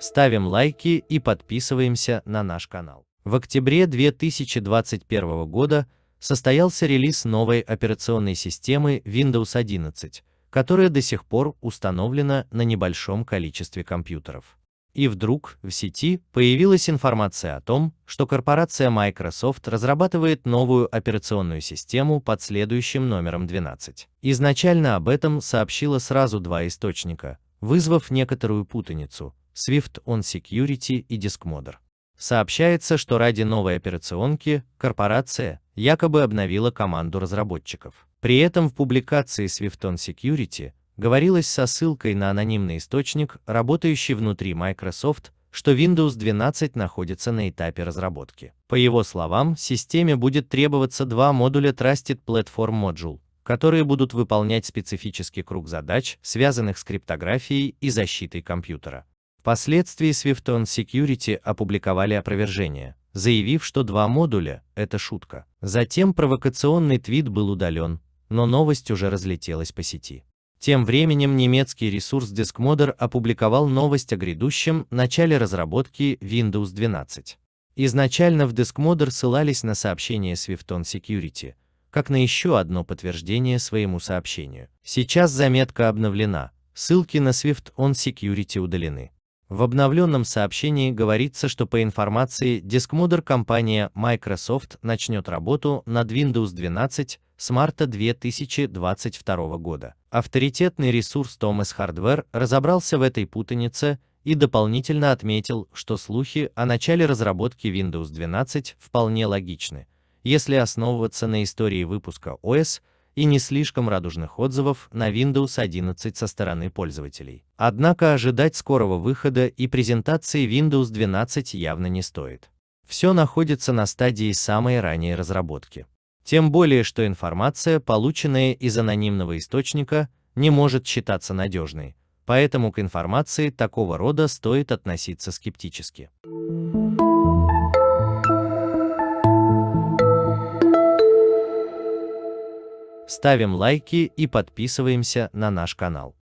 Ставим лайки и подписываемся на наш канал. В октябре 2021 года состоялся релиз новой операционной системы Windows 11, которая до сих пор установлена на небольшом количестве компьютеров. И вдруг в сети появилась информация о том, что корпорация Microsoft разрабатывает новую операционную систему под следующим номером 12. Изначально об этом сообщило сразу два источника, вызвав некоторую путаницу – Swift on Security и DiskModder. Сообщается, что ради новой операционки корпорация якобы обновила команду разработчиков. При этом в публикации Swift on Security говорилось со ссылкой на анонимный источник, работающий внутри Microsoft, что Windows 12 находится на этапе разработки. По его словам, системе будет требоваться два модуля Trusted Platform Module, которые будут выполнять специфический круг задач, связанных с криптографией и защитой компьютера. Впоследствии Swifton Security опубликовали опровержение, заявив, что два модуля – это шутка. Затем провокационный твит был удален, но новость уже разлетелась по сети. Тем временем немецкий ресурс Diskmodder опубликовал новость о грядущем начале разработки Windows 12. Изначально в Diskmodder ссылались на сообщение Swifton Security, как на еще одно подтверждение своему сообщению. Сейчас заметка обновлена, ссылки на Swift On Security удалены. В обновленном сообщении говорится, что по информации Diskmodder компания Microsoft начнет работу над Windows 12 с марта 2022 года. Авторитетный ресурс Thomas Hardware разобрался в этой путанице и дополнительно отметил, что слухи о начале разработки Windows 12 вполне логичны, если основываться на истории выпуска OS и не слишком радужных отзывов на Windows 11 со стороны пользователей. Однако ожидать скорого выхода и презентации Windows 12 явно не стоит. Все находится на стадии самой ранней разработки. Тем более, что информация, полученная из анонимного источника, не может считаться надежной, поэтому к информации такого рода стоит относиться скептически. Ставим лайки и подписываемся на наш канал.